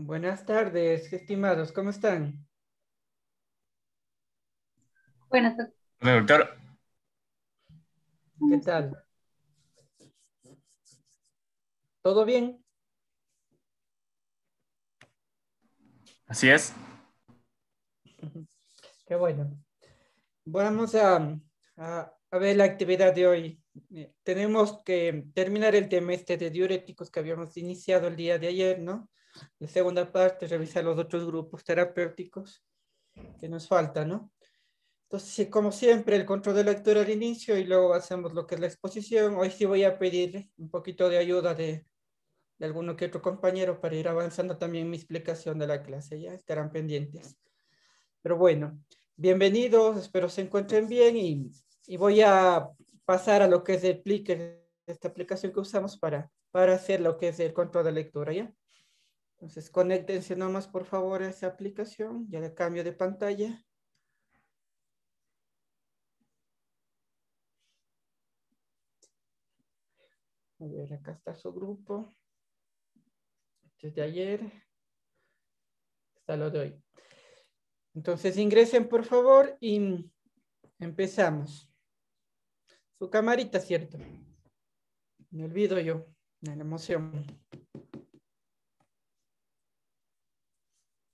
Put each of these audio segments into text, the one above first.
Buenas tardes, estimados, ¿cómo están? Buenas tardes. Doctor. ¿Qué tal? ¿Todo bien? Así es. Qué bueno. Vamos a, a, ver la actividad de hoy. Eh, tenemos que terminar el tema este de diuréticos que habíamos iniciado el día de ayer, ¿no? La segunda parte, revisar los otros grupos terapéuticos que nos faltan, ¿no? Entonces, como siempre, el control de lectura al inicio y luego hacemos lo que es la exposición. Hoy sí voy a pedir un poquito de ayuda de, de alguno que otro compañero para ir avanzando también mi explicación de la clase, ya estarán pendientes. Pero bueno, bienvenidos, espero se encuentren bien y, y voy a pasar a lo que es el esta aplicación que usamos para, para hacer lo que es el control de lectura, ¿ya? Entonces, conéctense nomás, por favor, a esa aplicación. Ya le cambio de pantalla. A ver, acá está su grupo. Desde este ayer. Hasta lo de hoy. Entonces, ingresen, por favor, y empezamos. Su camarita, ¿cierto? Me olvido yo, de la emoción.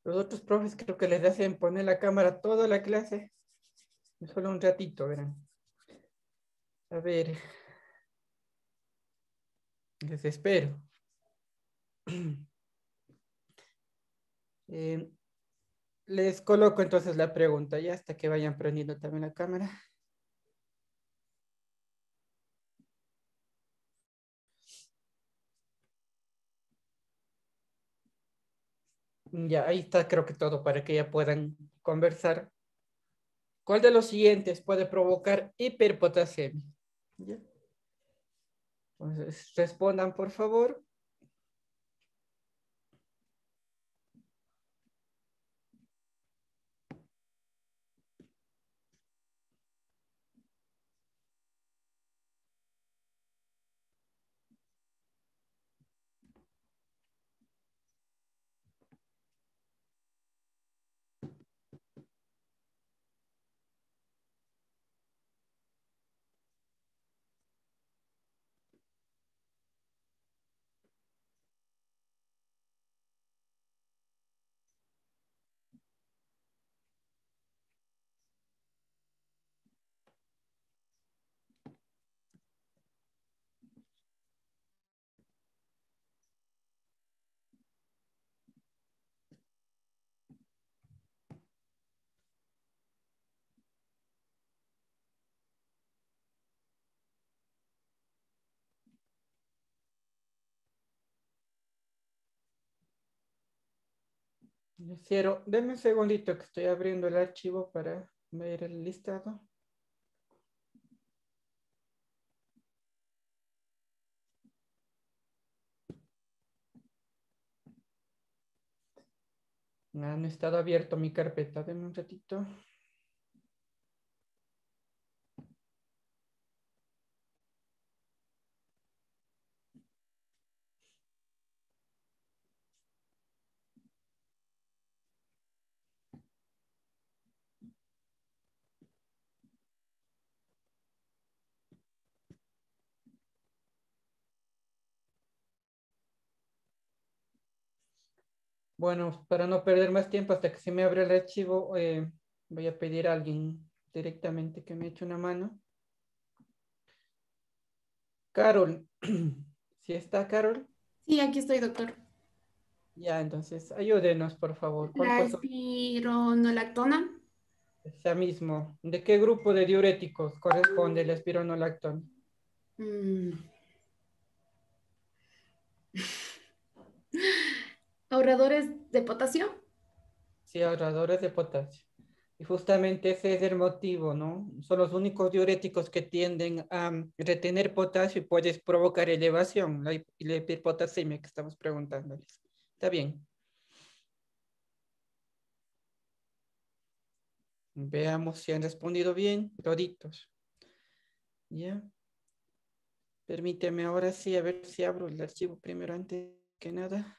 Los otros profes creo que les hacen poner la cámara toda la clase. Solo un ratito, verán. A ver. Les espero. Eh, les coloco entonces la pregunta ya hasta que vayan prendiendo también la cámara. Mm, ya ahí está creo que todo para que ya puedan conversar. ¿Cuál de los siguientes puede provocar hiperpotasemia? respondan por favor. Cierro. Deme un segundito que estoy abriendo el archivo para ver el listado. Ah, no, no estado abierto mi carpeta, Deme un ratito. Bueno, para no perder más tiempo hasta que se me abra el archivo, eh, voy a pedir a alguien directamente que me eche una mano. Carol, ¿sí está Carol? Sí, aquí estoy, doctor. Ya, entonces, ayúdenos, por favor. La espironolactona. Esa mismo. ¿De qué grupo de diuréticos corresponde la espironolactona? Mm. ahorradores de potasio. Sí, ahorradores de potasio. Y justamente ese es el motivo, ¿no? Son los únicos diuréticos que tienden a retener potasio y puedes provocar elevación, la hiperpotasemia que estamos preguntándoles. Está bien. Veamos si han respondido bien, toditos. Ya. Permíteme ahora sí, a ver si abro el archivo primero antes que nada.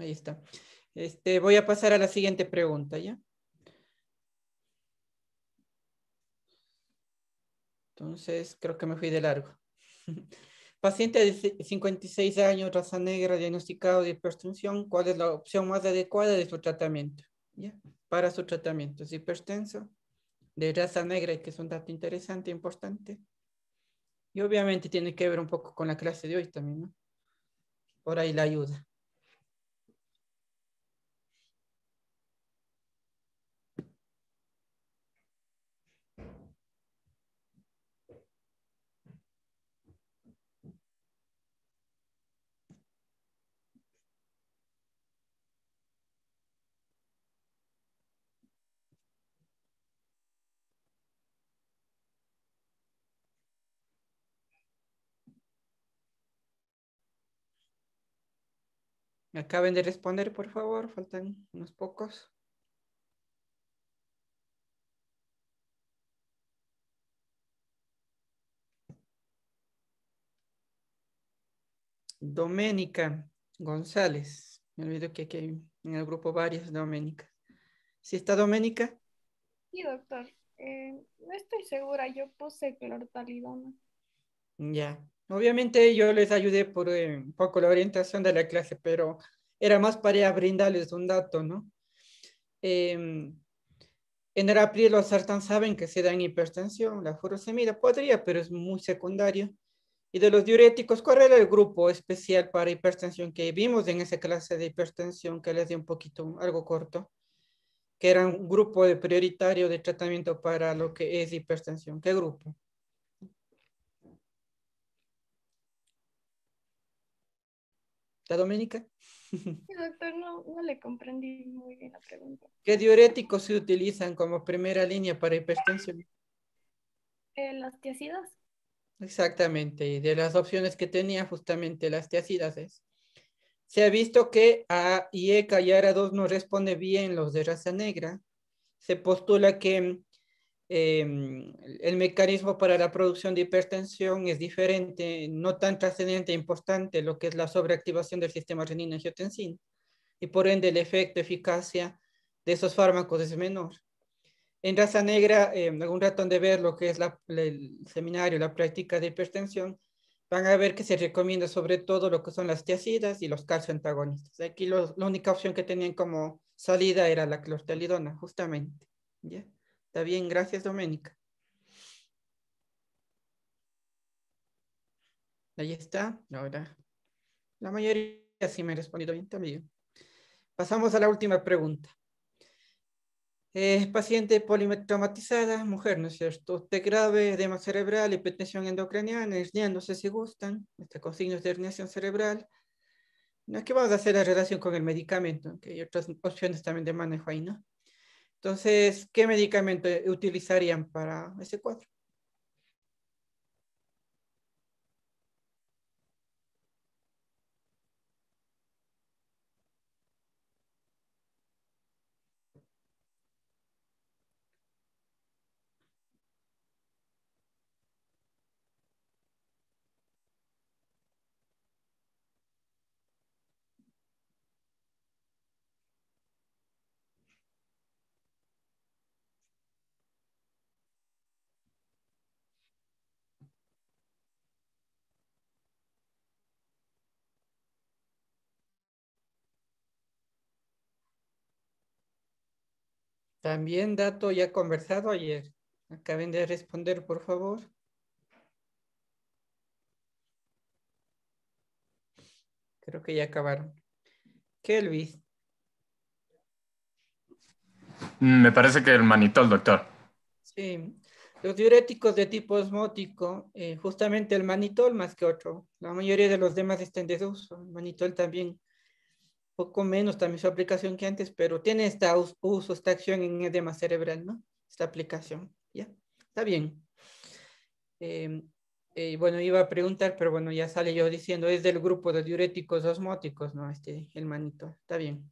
Ahí está. Este, voy a pasar a la siguiente pregunta, ¿ya? Entonces, creo que me fui de largo. Paciente de 56 años, raza negra, diagnosticado de hipertensión, ¿cuál es la opción más adecuada de su tratamiento? ¿Ya? Para su tratamiento, es hipertenso, de raza negra, que es un dato interesante, importante. Y obviamente tiene que ver un poco con la clase de hoy también, ¿no? Por ahí la ayuda. acaben de responder, por favor. Faltan unos pocos. Doménica González. Me olvido que aquí hay en el grupo varias Doménicas. ¿Sí está Doménica? Sí, doctor. Eh, no estoy segura. Yo puse clortalidona. Ya. Obviamente yo les ayudé por eh, un poco la orientación de la clase, pero era más para brindarles un dato, ¿no? Em, en el april los Sartán saben que se da en hipertensión, la furosemida podría, pero es muy secundario. Y de los diuréticos, ¿cuál era el grupo especial para hipertensión que vimos en esa clase de hipertensión que les di un poquito, algo corto? Que era un grupo de prioritario de tratamiento para lo que es hipertensión. ¿Qué grupo? ¿La Doménica? Doctor, no, le comprendí muy bien la pregunta. ¿Qué diuréticos se utilizan como primera línea para hipertensión? Eh, las Exactamente, y de las opciones que tenía justamente las tiacidas es. Se ha visto que a IECA y ARA2 no responde bien los de raza negra. Se postula que mm, Em, el mecanismo para la producción de hipertensión es diferente, no tan trascendente e importante lo que es la sobreactivación del sistema renina-angiotensina y por ende el efecto, eficacia de esos fármacos es menor. En raza negra, eh, algún rato de ver lo que es el seminario, la práctica de hipertensión, van a ver que se recomienda sobre todo lo que son las tiacidas y los calcioantagonistas. Aquí la única opción que tenían como salida era la clortalidona, justamente. ¿ya? Está bien, gracias Doménica. Ahí está, ahora. La mayoría sí me ha respondido bien también. Pasamos a la última pregunta. Es paciente polimetraumatizada, mujer, ¿no es cierto? De grave, edema cerebral, hipertensión no sé si gustan, este con signos de herniación cerebral. No es que vamos a hacer la relación con el medicamento, que hay otras opciones también de manejo ahí, ¿no? Entonces, ¿qué medicamento utilizarían para ese cuadro? También dato ya conversado ayer. Acaben de responder, por favor. Creo que ya acabaron. ¿Qué, Luis? Mm, me parece que el manitol, doctor. Sí. Los diuréticos de tipo osmótico, eh, justamente el manitol más que otro. La mayoría de los demás están de desuso. El manitol también poco menos también su aplicación que antes, pero tiene esta uso, esta acción en edema cerebral, ¿no? Esta aplicación, ¿ya? Está bien. Em, eh, bueno, iba a preguntar, pero bueno, ya sale yo diciendo, es del grupo de diuréticos osmóticos, ¿no? Este, el manito, está bien.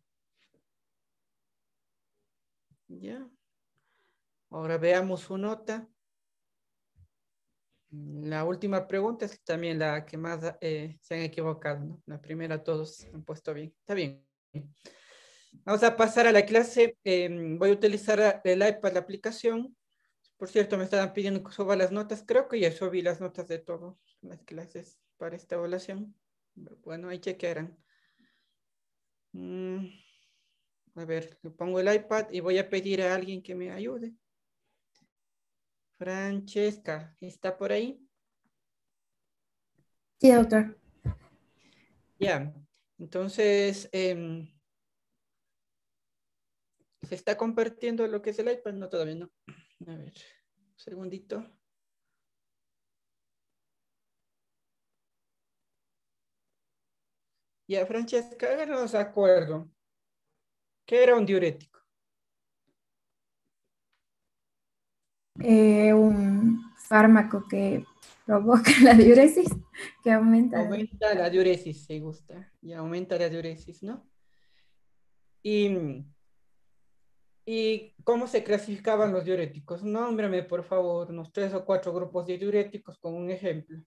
Ya. Ahora veamos su nota. Mm, la última pregunta es también la que más eh, se han equivocado. La primera todos han puesto bien. Está bien. Vamos a pasar a la clase. Em, voy a utilizar ah, el iPad, la aplicación. Por cierto, me estaban pidiendo que suba las notas. Creo que ya subí las notas de todos las clases para esta evaluación. Bueno, ahí chequearán. Mm, a ver, le pongo el iPad y voy a pedir a alguien que me ayude. Francesca, ¿está por ahí? Sí, doctor. Ya, entonces, em, ¿se está compartiendo lo que es el iPad? No, todavía no. A ver, un segundito. Ya, Francesca, Francesca, nos acuerdo. ¿Qué era un diurético? Eh, un fármaco que provoca la diuresis, que aumenta. Aumenta la diuresis, se gusta, y aumenta la diuresis, ¿no? Y, cómo se clasificaban los diuréticos. Nómbrame, por favor, unos tres o cuatro grupos de diuréticos con un ejemplo.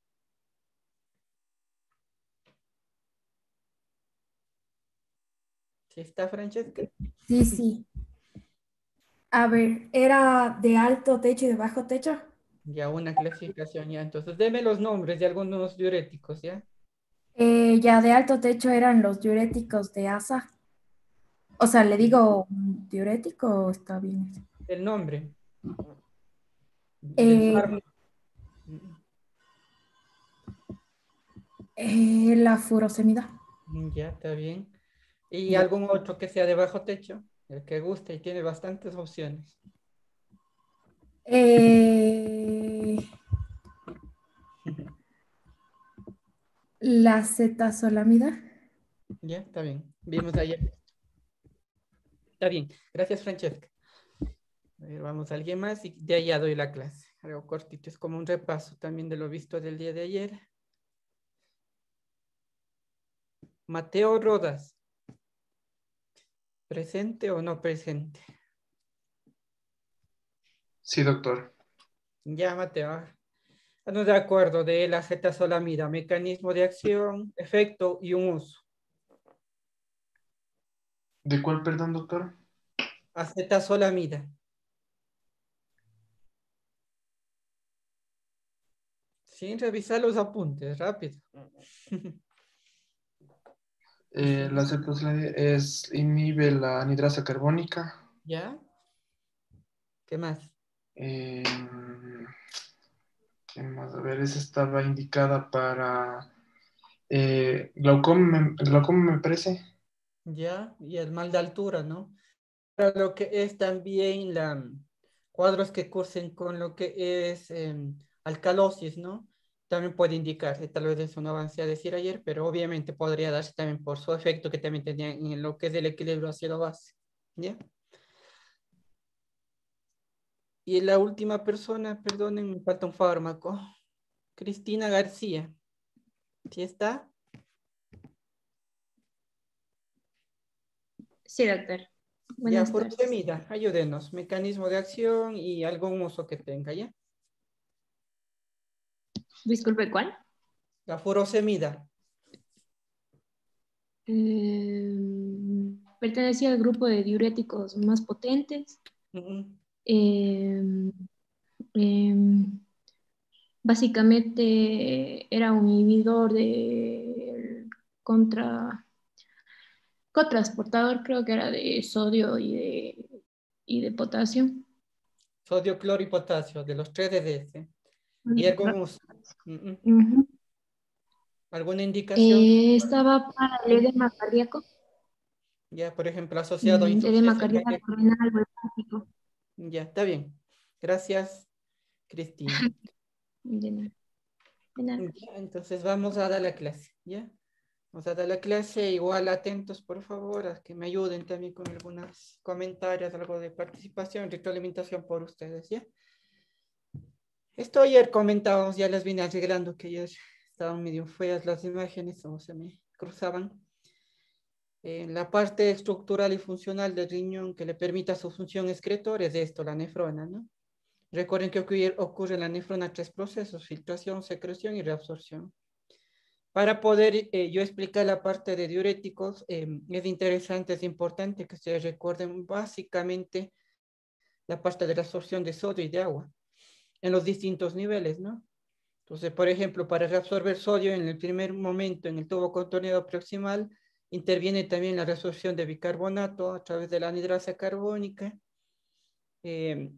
está, Francesca? Sí, sí. A ver, ¿era de alto techo y de bajo techo? Ya una clasificación, ya. Entonces, deme los nombres de algunos diuréticos, ¿ya? Eh, ya de alto techo eran los diuréticos de ASA. O sea, le digo diurético o está bien. El nombre. Eh, eh, la furosemida. Ya, está bien. ¿Y algún otro que sea de bajo techo? El que gusta y tiene bastantes opciones. Eh, la Z-solamida. Ya, está bien. Vimos ayer. Está bien. Gracias, Francesca. A ver, vamos a alguien más y de allá doy la clase. Algo cortito, es como un repaso también de lo visto del día de ayer. Mateo Rodas. ¿Presente o no presente? Sí, doctor. llámate Mateo. Estamos ah, de acuerdo de la z mecanismo de acción, efecto y un uso. ¿De cuál, perdón, doctor? Acetazolamida. Sin revisar los apuntes, rápido. Mm. Eh, la es, inhibe la anidrasa carbónica. ¿Ya? ¿Qué más? Eh, ¿Qué más? A ver, esa estaba indicada para eh, glaucoma, glaucoma, me parece. Ya, y el mal de altura, ¿no? Para lo que es también la cuadros que cursen con lo que es em, alcalosis, ¿no? también puede indicarse, tal vez eso no avance a decir ayer, pero obviamente podría darse también por su efecto que también tenía en lo que es el equilibrio ácido base. ¿ya? Y la última persona, perdonen, me falta un fármaco. Cristina García. ¿Sí está? Sí, doctor. ya, por ayúdenos, mecanismo de acción y algún uso que tenga, ¿ya? Disculpe, ¿cuál? La furosemida. Eh, pertenecía al grupo de diuréticos más potentes. Eh, em, básicamente era un inhibidor de contra cotransportador, creo que era de sodio y de, de potasio. Sodio, cloro y potasio, de los tres DDS. Y es pues, como ¿Alguna indicación? Eh, estaba para el edema cardíaco. Ya, por ejemplo, asociado a mm, Edema cardíaco Ya, está bien. Gracias, Cristina. entonces vamos a dar la clase, ¿ya? Vamos a dar la clase, igual atentos, por favor, a que me ayuden también con algunos comentarios, algo de participación, retroalimentación por ustedes, ¿ya? Esto ayer comentábamos, ya las vine arreglando, que ayer estaban medio feas las imágenes como se me cruzaban. En eh, la parte estructural y funcional del riñón que le permita su función excretora es esto, la nefrona, ¿no? Recuerden que ocurre, en la nefrona tres procesos, filtración, secreción y reabsorción. Para poder eh, yo explicar la parte de diuréticos, eh, es interesante, es importante que ustedes recuerden básicamente la parte de la absorción de sodio y de agua en los distintos niveles, ¿no? Entonces, por ejemplo, para reabsorber sodio en el primer momento en el tubo contorneado proximal, interviene también la resorción de bicarbonato a través de la anidrasa carbónica eh,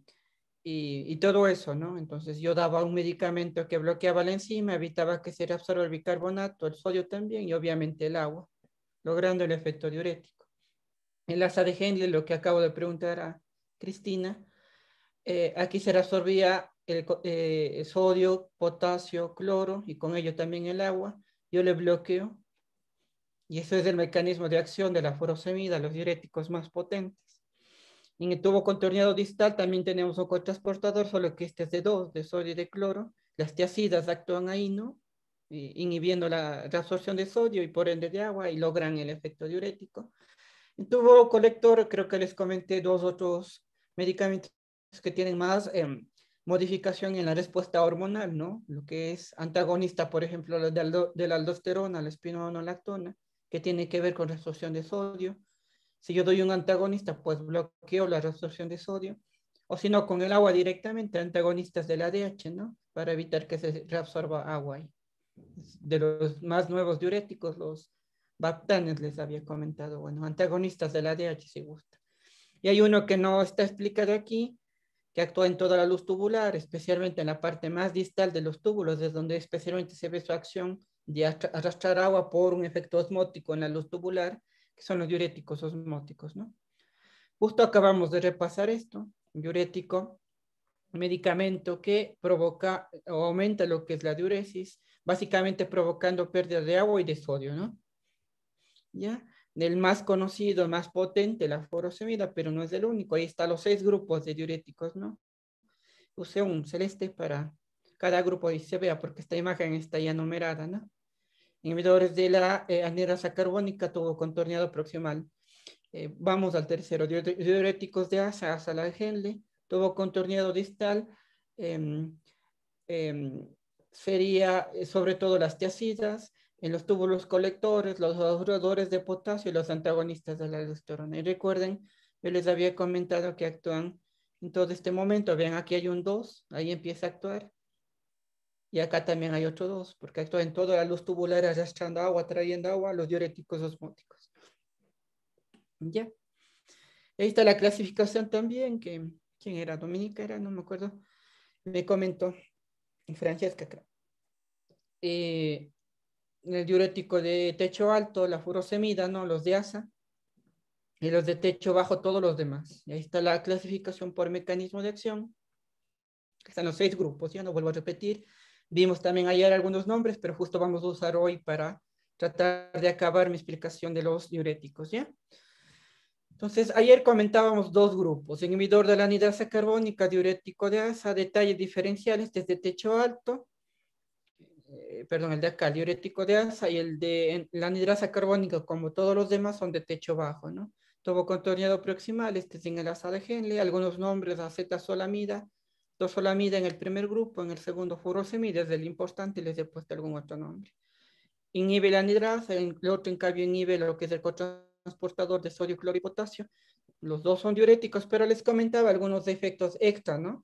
y, todo eso, ¿no? Entonces yo daba un medicamento que bloqueaba la enzima, evitaba que se reabsorba el bicarbonato, el sodio también y obviamente el agua, logrando el efecto diurético. En la de lo que acabo de preguntar a Cristina, eh, aquí se reabsorbía el, eh, sodio, potasio, cloro y con ello también el agua, yo le bloqueo. Y eso es el mecanismo de acción de la furosemida, los diuréticos más potentes. En el tubo contorneado distal también tenemos un cotransportador, solo que este es de dos, de sodio y de cloro. Las tiacidas actúan ahí, ¿no? inhibiendo la absorción de sodio y por ende de agua y logran el efecto diurético. En tubo colector, creo que les comenté dos otros medicamentos que tienen más eh, modificación en la respuesta hormonal, ¿no? Lo que es antagonista, por ejemplo, de aldo, de la aldosterona, la lactona, que tiene que ver con la absorción de sodio. Si yo doy un antagonista, pues bloqueo la absorción de sodio. O si no, con el agua directamente, antagonistas de la DH, ¿no? Para evitar que se reabsorba agua. De los más nuevos diuréticos, los bactanes, les había comentado, bueno, antagonistas de la DH si gusta. Y hay uno que no está explicado aquí, que actúa en toda la luz tubular, especialmente en la parte más distal de los túbulos, es donde especialmente se ve su acción de arrastrar agua por un efecto osmótico en la luz tubular, que son los diuréticos osmóticos, ¿no? Justo acabamos de repasar esto, diurético, medicamento que provoca o aumenta lo que es la diuresis, básicamente provocando pérdida de agua y de sodio, ¿no? ¿Ya? del más conocido, más potente, la furosemida, pero no es el único. Ahí están los seis grupos de diuréticos, ¿no? Usé un celeste para cada grupo y se vea, porque esta imagen está ya numerada, ¿no? Inhibidores de la eh, carbónica, tubo contorneado proximal. Eh, vamos al tercero, diuréticos de asa, asa la tubo contorneado distal, em, em, sería eh, sobre todo las tiacidas, en los túbulos colectores, los ahorradores de potasio y los antagonistas de la aldosterona. Y recuerden, yo les había comentado que actúan en todo este momento. Vean, aquí hay un 2, ahí empieza a actuar. Y acá también hay otro 2, porque actúan en toda la luz tubular arrastrando agua, trayendo agua, los diuréticos osmóticos. Ya. Ahí está la clasificación también, que quién era, Dominica era, no me acuerdo, me comentó Francesca. Eh, el diurético de techo alto, la furosemida, ¿no? los de ASA, y los de techo bajo, todos los demás. Y ahí está la clasificación por mecanismo de acción. Están los seis grupos, ya no vuelvo a repetir. Vimos también ayer algunos nombres, pero justo vamos a usar hoy para tratar de acabar mi explicación de los diuréticos, ¿ya? Entonces, ayer comentábamos dos grupos, inhibidor de la anidasa carbónica, diurético de ASA, detalles diferenciales desde techo alto, eh, perdón, el de acá, diurético de asa y el de la anidrasa carbónica, como todos los demás, son de techo bajo, ¿no? Tubo contorneado proximal, este en el asa de Henle, algunos nombres, acetazolamida, dosolamida en el primer grupo, en el segundo furosemida, es el importante, les he puesto algún otro nombre. Inhibe la anidrasa, el otro en cambio inhibe lo que es el transportador de sodio, cloro y potasio. Los dos son diuréticos, pero les comentaba algunos defectos extra, ¿no?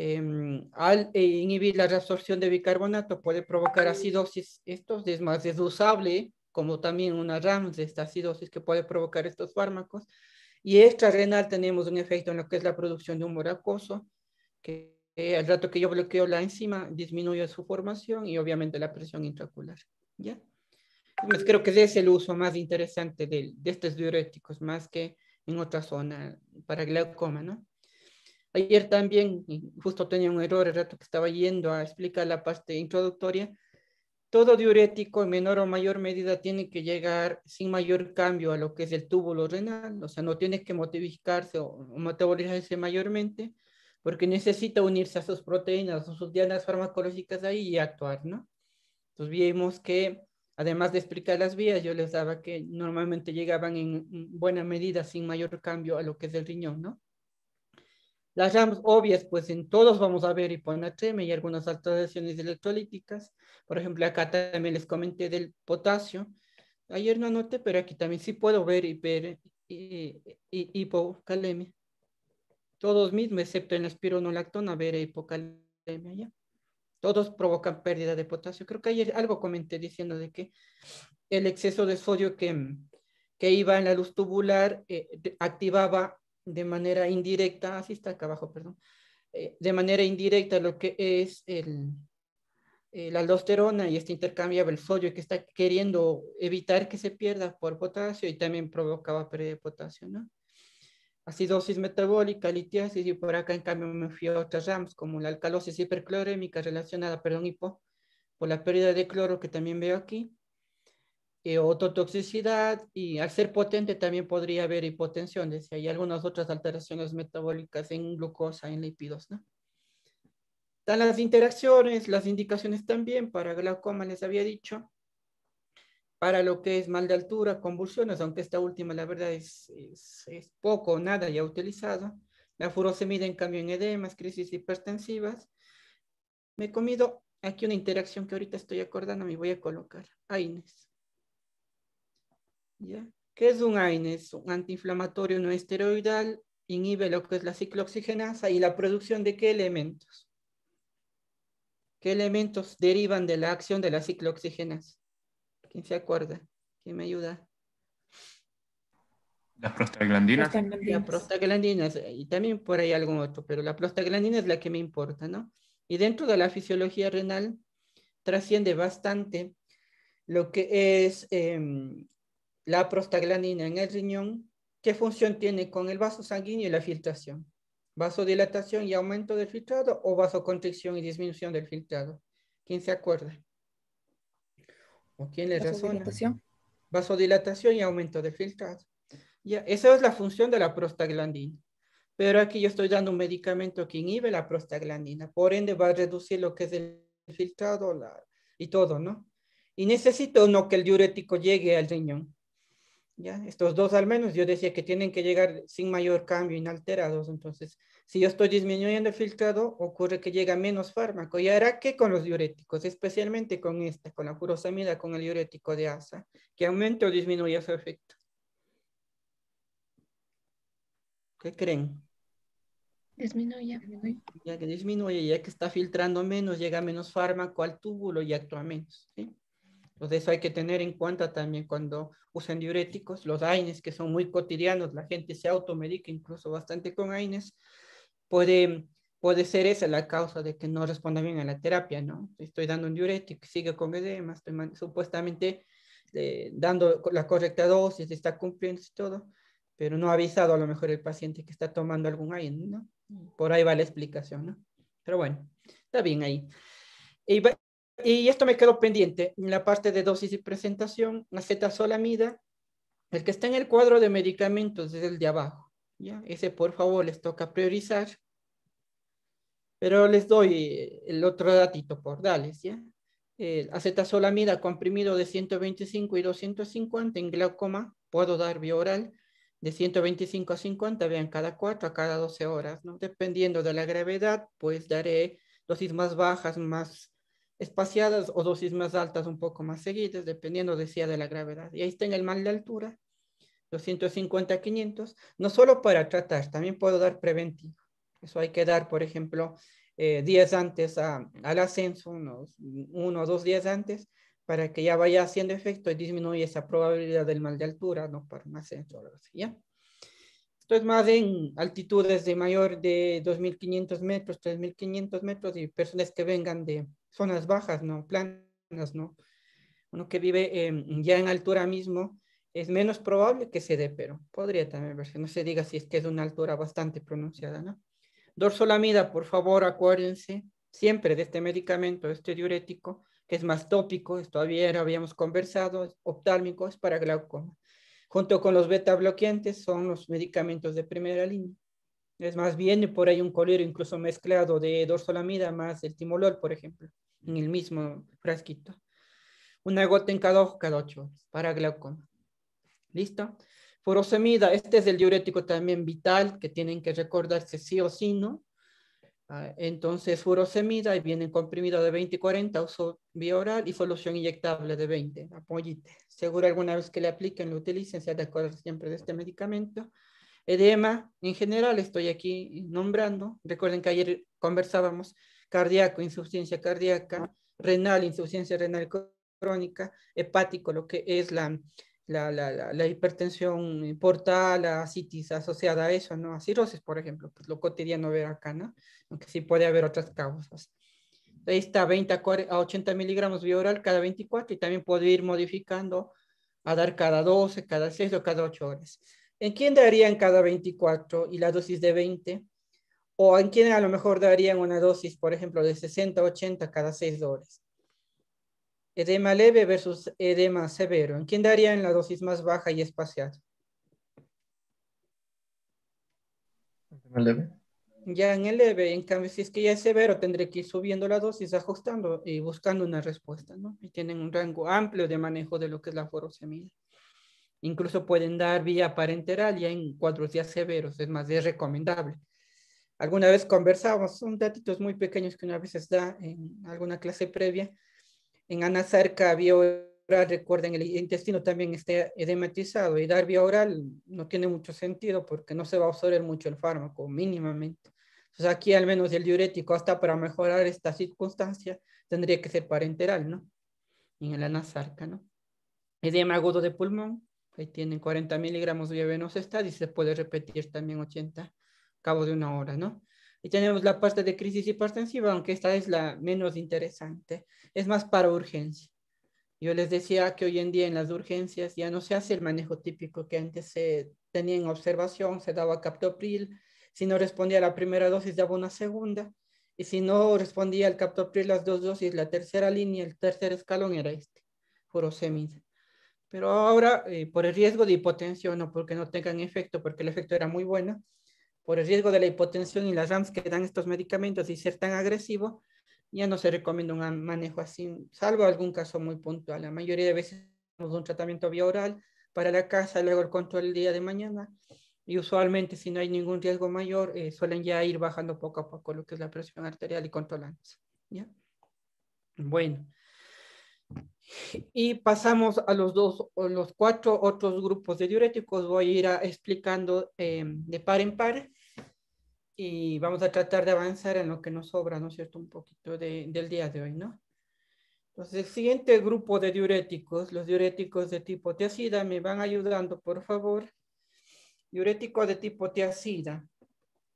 Em, al eh, inhibir la reabsorción de bicarbonato puede provocar acidosis. Esto es más desusable como también una RAM de esta acidosis que puede provocar estos fármacos. Y renal tenemos un efecto en lo que es la producción de humor acuoso, que al rato que yo bloqueo la enzima disminuye su formación y obviamente la presión intraocular. ¿ya? creo que ese es el uso más interesante de, de estos diuréticos, más que en otra zona para glaucoma, ¿no? Ayer también, justo tenía un error el rato que estaba yendo a explicar la parte introductoria, todo diurético en menor o mayor medida tiene que llegar sin mayor cambio a lo que es el túbulo renal, o sea, no tiene que motivarse o metabolizarse mayormente, porque necesita unirse a sus proteínas o sus dianas farmacológicas ahí y actuar, ¿no? Entonces vimos que, además de explicar las vías, yo les daba que normalmente llegaban en buena medida sin mayor cambio a lo que es el riñón, ¿no? Las ramas obvias, pues en todos vamos a ver hiponatremia y algunas alteraciones electrolíticas. Por ejemplo, acá también les comenté del potasio. Ayer no anoté, pero aquí también sí puedo ver hiper, eh, eh, hipocalemia. Todos mismos, excepto en la espironolactona, ver hipocalemia Todos provocan pérdida de potasio. Creo que ayer algo comenté diciendo de que el exceso de sodio que, que iba en la luz tubular eh, activaba de manera indirecta, así está acá abajo, perdón, eh, de manera indirecta lo que es el, eh, la aldosterona y este intercambiaba el sodio que está queriendo evitar que se pierda por potasio y también provocaba pérdida de potasio, ¿no? Acidosis metabólica, litiasis y por acá en cambio me fui a otras ramas como la alcalosis hiperclorémica relacionada, perdón, hipo, por la pérdida de cloro que también veo aquí y eh, ototoxicidad y al ser potente también podría haber hipotensión. y hay algunas otras alteraciones metabólicas en glucosa, en lípidos, ¿no? Están las interacciones, las indicaciones también para glaucoma, les había dicho. Para lo que es mal de altura, convulsiones, aunque esta última la verdad es, es, poco o nada ya utilizada. La furosemida en cambio en edemas, crisis hipertensivas. Me he comido aquí una interacción que ahorita estoy acordando, me voy a colocar. a Inés. ¿Qué es un AINE? un antiinflamatorio no esteroidal, inhibe lo que es la ciclooxigenasa y la producción de qué elementos. ¿Qué elementos derivan de la acción de la ciclooxigenasa? ¿Quién se acuerda? ¿Quién me ayuda? Las prostaglandinas. Las prostaglandinas, y también por ahí algún otro, pero la prostaglandina es la que me importa, ¿no? Y dentro de la fisiología renal trasciende bastante lo que es em, la prostaglandina en el riñón, qué función tiene con el vaso sanguíneo y la filtración. Vasodilatación y aumento del filtrado o vasoconstricción y disminución del filtrado. ¿Quién se acuerda? ¿O quién le razona? Vasodilatación y aumento del filtrado. Ya, esa es la función de la prostaglandina. Pero aquí yo estoy dando un medicamento que inhibe la prostaglandina, por ende va a reducir lo que es el filtrado y todo, ¿no? Y necesito no que el diurético llegue al riñón. ¿ya? Estos dos al menos, yo decía que tienen que llegar sin mayor cambio, inalterados. Entonces, si yo estoy disminuyendo el filtrado, ocurre que llega menos fármaco. ¿Y ahora qué con los diuréticos? Especialmente con esta, con la furosamida, con el diurético de asa, que aumenta o disminuye su efecto. ¿Qué creen? Disminuye. Ya que disminuye, ya que está filtrando menos, llega menos fármaco al túbulo y actúa menos. ¿sí? Entonces eso hay que tener en cuenta también cuando usan diuréticos, los AINES que son muy cotidianos, la gente se automedica incluso bastante con AINES, puede, puede ser esa la causa de que no responda bien a la terapia, ¿no? Estoy dando un diurético, sigue con edema, supuestamente eh, dando la correcta dosis, está cumpliendo y todo, pero no ha avisado a lo mejor el paciente que está tomando algún AINES, ¿no? Mm. Por ahí va la explicación, ¿no? Pero bueno, está bien ahí. Y y esto me quedó pendiente, en la parte de dosis y presentación, acetazolamida, el que está en el cuadro de medicamentos es el de abajo, ¿ya? Ese por favor les toca priorizar, pero les doy eh, el otro datito por darles, ¿ya? Eh, acetazolamida comprimido de 125 y 250 en glaucoma, puedo dar vía oral, de 125 a 50, vean cada 4 a cada 12 horas, ¿no? Dependiendo de la gravedad, pues daré dosis más bajas, más espaciadas o dosis más altas un poco más seguidas, dependiendo, decía, de la gravedad. Y ahí está en el mal de altura, 250 500, no solo para tratar, también puedo dar preventivo. Eso hay que dar, por ejemplo, eh, días antes a, al ascenso, unos uno o dos días antes, para que ya vaya haciendo efecto y disminuye esa probabilidad del mal de altura, no para un ascenso ¿ya? Esto es más en altitudes de mayor de 2.500 metros, 3.500 metros y personas que vengan de zonas bajas, ¿no? Planas, ¿no? Uno que vive em, ya en altura mismo, es menos probable que se dé, pero podría también verse. No se diga si es que es una altura bastante pronunciada, ¿no? Dorsolamida, por favor, acuérdense siempre de este medicamento, este diurético, que es más tópico, esto ayer habíamos conversado, es es para glaucoma. Junto con los beta bloqueantes son los medicamentos de primera línea. Es más bien por ahí un colirio incluso mezclado de dorsolamida más el timolol, por ejemplo, en el mismo frasquito. Una gota en cada ojo cada ocho para glaucoma. ¿Listo? Furosemida, este es el diurético también vital que tienen que recordarse sí o sí, ¿no? Ah, entonces, furosemida y viene comprimido de 20 y 40, uso bioral oral y solución inyectable de 20. Apoyite. Seguro alguna vez que le apliquen, lo utilicen, se de acordar siempre de este medicamento edema, en general estoy aquí nombrando, recuerden que ayer conversábamos, cardíaco, insuficiencia cardíaca, ah. renal, insuficiencia renal crónica, hepático, lo que es la, la, la, la hipertensión portal, la citis asociada a eso, ¿no? A cirrosis, por ejemplo, pues lo cotidiano ver acá, ¿no? Aunque sí puede haber otras causas. Ahí está, 20 a, 80 miligramos bioral cada 24 y también puedo ir modificando a dar cada 12, cada 6 o cada 8 horas. ¿en quién darían cada 24 y la dosis de 20? ¿O en quién a lo mejor darían una dosis, por ejemplo, de 60 80 cada 6 dólares? Edema leve versus edema severo. ¿En quién darían la dosis más baja y espaciada? Edema leve. Ya en el leve, en cambio, si es que ya es severo, tendré que ir subiendo la dosis, ajustando y buscando una respuesta, ¿no? Y tienen un rango amplio de manejo de lo que es la forosemia. Incluso pueden dar vía parenteral ya en cuadros días severos, es más, es recomendable. Alguna vez conversábamos, son datitos muy pequeños que una vez se da en alguna clase previa. En anasarca vía oral, recuerden, el intestino también está edematizado y dar vía oral no tiene mucho sentido porque no se va a absorber mucho el fármaco, mínimamente. Entonces aquí al menos el diurético, hasta para mejorar esta circunstancia, tendría que ser parenteral, ¿no? En el anasarca, ¿no? Edema agudo de pulmón, Ahí tienen 40 miligramos de venosa está y se puede repetir también 80 a cabo de una hora, ¿no? Y tenemos la parte de crisis hipertensiva, aunque esta es la menos interesante. Es más para urgencia. Yo les decía que hoy en día en las urgencias ya no se hace el manejo típico que antes se tenía en observación, se daba captopril, si no respondía a la primera dosis daba una segunda, y si no respondía al captopril las dos dosis, la tercera línea, el tercer escalón era este, furosemida. Pero ahora, eh, por el riesgo de hipotensión o porque no tengan efecto, porque el efecto era muy bueno, por el riesgo de la hipotensión y las RAMs que dan estos medicamentos y ser tan agresivo, ya no se recomienda un manejo así, salvo algún caso muy puntual. La mayoría de veces un tratamiento vía oral para la casa, luego el control el día de mañana. Y usualmente, si no hay ningún riesgo mayor, eh, suelen ya ir bajando poco a poco lo que es la presión arterial y controlándose. ¿ya? Bueno, y pasamos a los dos o los cuatro otros grupos de diuréticos. Voy a ir explicando em, de par en par y vamos a tratar de avanzar en lo que nos sobra, ¿no es cierto? Un poquito del día de hoy, ¿no? Entonces, el siguiente grupo de diuréticos, los diuréticos de tipo tiacida, me van ayudando, por favor. Diurético de tipo tiacida,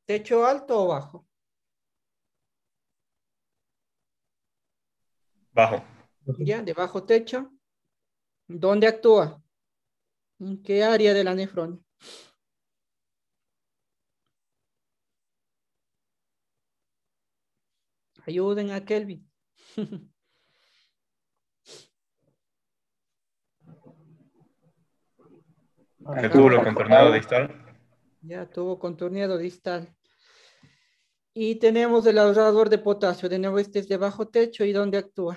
techo alto o bajo? Bajo. ¿ya? De bajo techo. ¿Dónde actúa? ¿En qué área de la nefrona? Ayuden a Kelvin. El túbulo contorneado distal. Ya, tuvo contorneado distal. Y tenemos el ahorrador de potasio. De nuevo, este es de bajo techo y dónde actúa.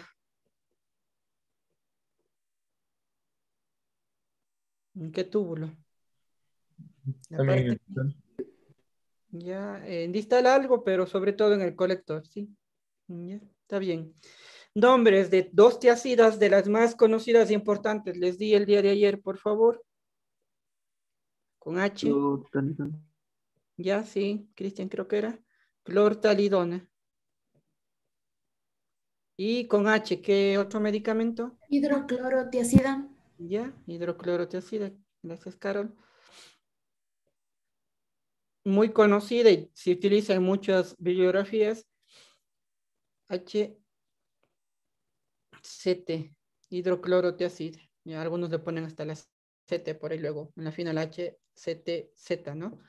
¿En qué túbulo? También ya, en eh, distal algo, pero sobre todo en el colector, sí. Ya, está bien. Nombres de dos tiacidas de las más conocidas e importantes. Les di el día de ayer, por favor. Con H. Ya, sí, Cristian creo que era. Clortalidona. Y con H, ¿qué otro medicamento? hidroclorotiacida ya, hidroclorotiazida. Gracias, Carol. Muy conocida y se utiliza en muchas bibliografías. h hidrocloroteacida. algunos le ponen hasta la CT por ahí luego, en la final HCTZ, ¿no?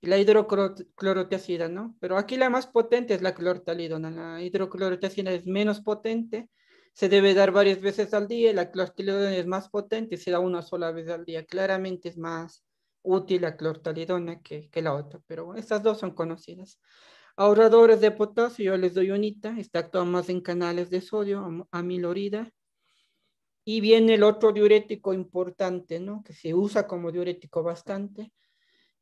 Y la hidrocloroteacida, ¿no? Pero aquí la más potente es la clortalidona. La hidrocloroteacida es menos potente se debe dar varias veces al día, la clortalidona es más potente, se da una sola vez al día. Claramente es más útil la clortalidona que, que la otra, pero estas dos son conocidas. Ahorradores de potasio, yo les doy unita, está actuando más en canales de sodio, amilorida. Y viene el otro diurético importante, ¿no? Que se usa como diurético bastante,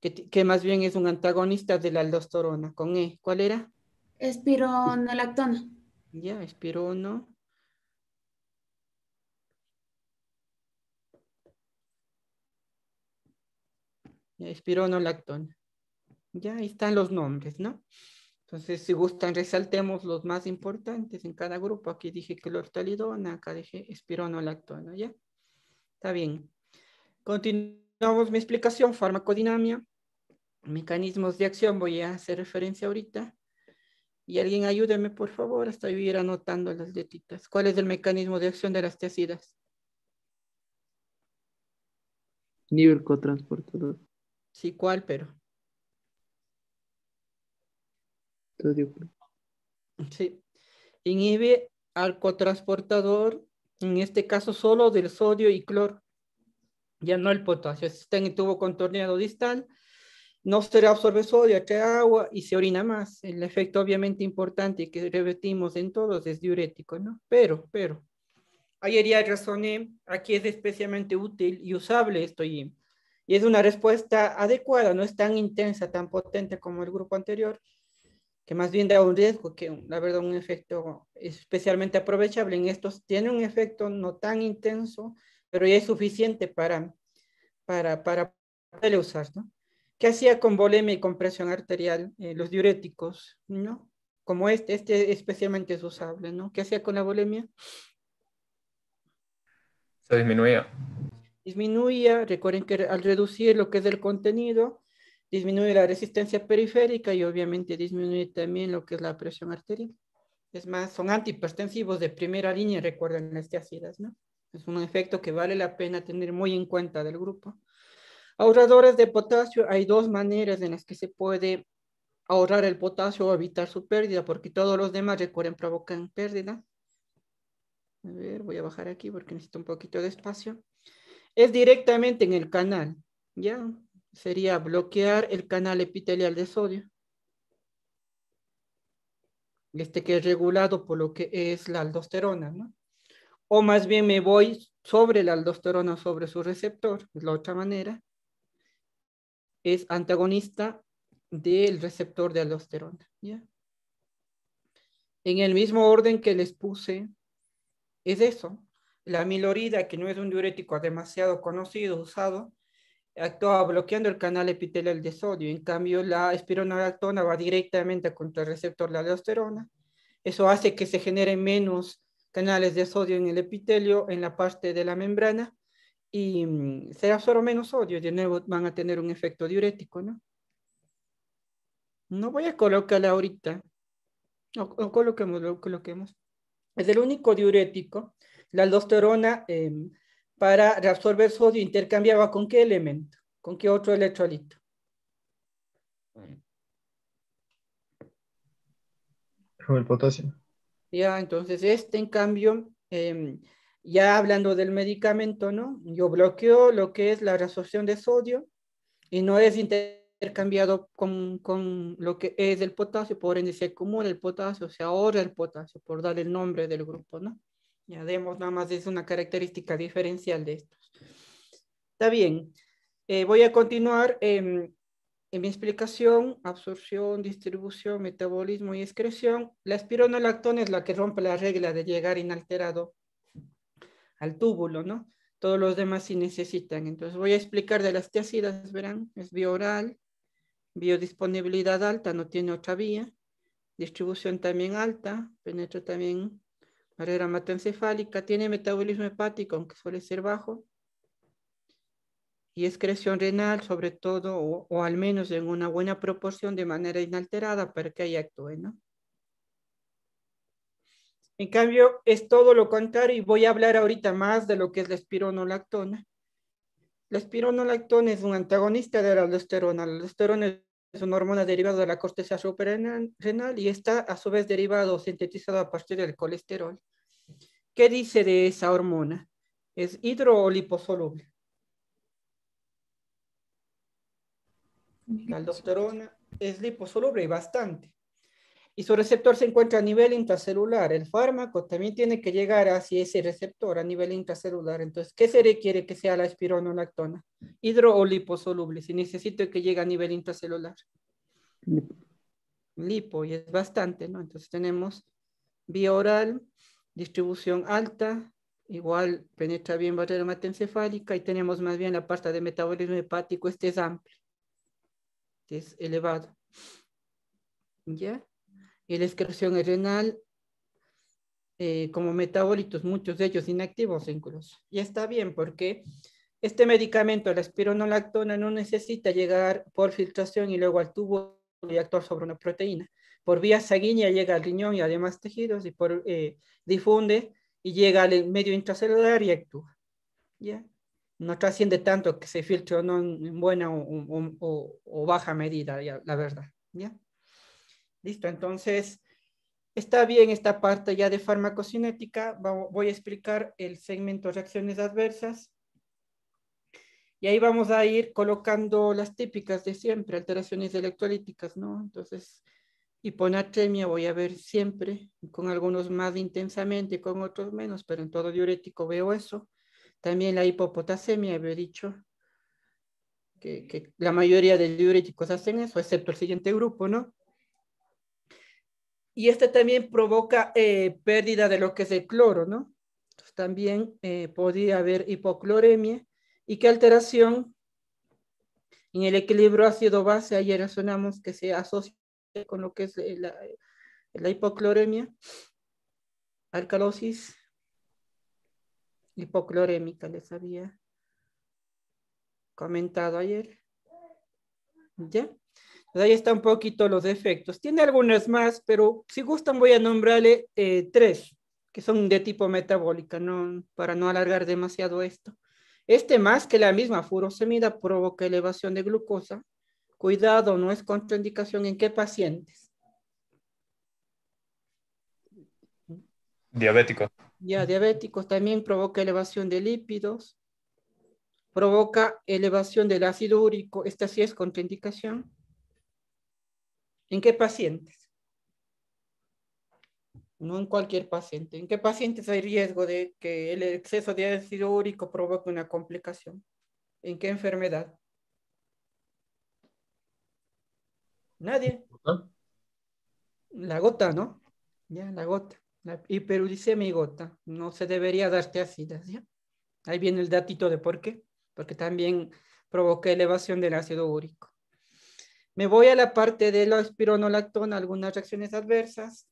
que, que más bien es un antagonista de la aldosterona, con E. ¿Cuál era? Espironolactona. Ya, espirono. espironolactona. Ya ahí están los nombres, ¿no? Entonces, si gustan, resaltemos los más importantes en cada grupo. Aquí dije clortalidona, acá dije espironolactona, ¿ya? Está bien. Continuamos mi explicación, farmacodinamia, mecanismos de acción, voy a hacer referencia ahorita. Y alguien ayúdeme, por favor, hasta ir anotando las letitas. ¿Cuál es el mecanismo de acción de las tiacidas? Nivel cotransportador. Sí, ¿cuál, pero? Sí. Inhibe al cotransportador, en este caso solo del sodio y cloro, ya no el potasio. está en el tubo contorneado distal, no se absorbe sodio, que agua y se orina más. El efecto obviamente importante que repetimos en todos es diurético, ¿no? Pero, pero, ayer ya razoné, ¿eh? aquí es especialmente útil y usable esto y y es una respuesta adecuada, no es tan intensa, tan potente como el grupo anterior, que más bien da un riesgo que, la verdad, un efecto especialmente aprovechable. En estos tiene un efecto no tan intenso, pero ya es suficiente para, para, para poder usar, ¿Qué hacía con volemia y con presión arterial eh, los diuréticos, no? Como este, este especialmente es usable, ¿no? ¿Qué hacía con la volemia? Se disminuía disminuía. Recuerden que al reducir lo que es el contenido, disminuye la resistencia periférica y obviamente disminuye también lo que es la presión arterial. Es más, son antihipertensivos de primera línea, recuerden las ácidas, ¿no? Es un efecto que vale la pena tener muy en cuenta del grupo. Ahorradores de potasio, hay dos maneras en las que se puede ahorrar el potasio o evitar su pérdida, porque todos los demás, recuerden, provocan pérdida. A ver, voy a bajar aquí porque necesito un poquito de espacio es directamente en el canal, ¿ya? Sería bloquear el canal epitelial de sodio. Este que es regulado por lo que es la aldosterona, ¿no? O más bien me voy sobre la aldosterona, sobre su receptor, es la otra manera. Es antagonista del receptor de aldosterona, ¿ya? En el mismo orden que les puse, es eso, la milorida, que no es un diurético demasiado conocido, usado, actúa bloqueando el canal epitelial de sodio. En cambio, la espironolactona va directamente contra el receptor de la aldosterona. Eso hace que se generen menos canales de sodio en el epitelio, en la parte de la membrana, y mm, se solo menos sodio. de nuevo, van a tener un efecto diurético, ¿no? No voy a colocarla ahorita. no coloquemos, lo coloquemos. Es el único diurético la aldosterona em, para reabsorber sodio intercambiaba con qué elemento, con qué otro electrolito. Con el potasio. Ya, entonces este en cambio, em, ya hablando del medicamento, ¿no? Yo bloqueo lo que es la reabsorción de sodio y no es intercambiado con, con lo que es el potasio, por ende se acumula el potasio, se ahorra el potasio, por dar el nombre del grupo, ¿no? Ya demos, nada más es una característica diferencial de estos. Está bien. Eh, voy a continuar em, en, mi explicación, absorción, distribución, metabolismo y excreción. La espironolactona es la que rompe la regla de llegar inalterado al túbulo, ¿no? Todos los demás sí necesitan. Entonces voy a explicar de las tiacidas, verán, es bioral, biodisponibilidad alta, no tiene otra vía, distribución también alta, penetra también barrera hematoencefálica, tiene metabolismo hepático, aunque suele ser bajo, y excreción renal, sobre todo, o, al menos en una buena proporción de manera inalterada para que ahí actúe, ¿no? En cambio, es todo lo contrario y voy a hablar ahorita más de lo que es la espironolactona. La espironolactona es un antagonista de la aldosterona. La aldosterona es es una hormona derivada de la corteza suprarrenal y está a su vez derivado o sintetizado a partir del colesterol. ¿Qué dice de esa hormona? ¿Es hidro o liposoluble? La aldosterona es liposoluble y bastante y su receptor se encuentra a nivel intracelular. El fármaco también tiene que llegar hacia ese receptor a nivel intracelular. Entonces, ¿qué se requiere que sea la espironolactona? Hidro o liposoluble, si necesito que llegue a nivel intracelular. Lipo. y es bastante, ¿no? Entonces tenemos vía oral, distribución alta, igual penetra bien barrera hematoencefálica y tenemos más bien la parte de metabolismo hepático, este es amplio, este es elevado. ¿Ya? y la excreción renal eh, como metabolitos, muchos de ellos inactivos incluso. Y está bien porque este medicamento, la espironolactona, no necesita llegar por filtración y luego al tubo y actuar sobre una proteína. Por vía sanguínea llega al riñón y a demás tejidos y por, eh, difunde y llega al medio intracelular y actúa. ¿Ya? No trasciende tanto que se filtre o no en buena o, o baja medida, ya, la verdad. ¿Ya? Listo, entonces está bien esta parte ya de farmacocinética. Voy a explicar el segmento reacciones adversas. Y ahí vamos a ir colocando las típicas de siempre, alteraciones electrolíticas, ¿no? Entonces, hiponatremia voy a ver siempre, con algunos más intensamente, con otros menos, pero en todo diurético veo eso. También la hipopotasemia, había dicho que, que la mayoría de diuréticos hacen eso, excepto el siguiente grupo, ¿no? y este también provoca eh, pérdida de lo que es el cloro, ¿no? Entonces, también eh, podría haber hipocloremia y qué alteración en el equilibrio ácido-base, ayer razonamos que se asocia con lo que es eh, la, la hipocloremia, alcalosis hipoclorémica, les había comentado ayer. ¿Ya? ahí están un poquito los defectos. Tiene algunas más, pero si gustan voy a nombrarle eh, tres, que son de tipo metabólica, para no alargar demasiado esto. Este más que la misma furosemida provoca elevación de glucosa. Cuidado, no es contraindicación en qué pacientes. Diabéticos. Ya, diabéticos también provoca elevación de lípidos, provoca elevación del ácido úrico, esta sí es contraindicación, ¿En qué pacientes? No en cualquier paciente. ¿En qué pacientes hay riesgo de que el exceso de ácido úrico provoque una complicación? ¿En qué enfermedad? Nadie. La gota, ¿no? Ya, la gota. La hiperuricemia gota. No se debería darte ácidas, Ahí viene el datito de por qué. Porque también provoca elevación del ácido úrico. Me voy a la parte de la espironolactona, algunas reacciones adversas.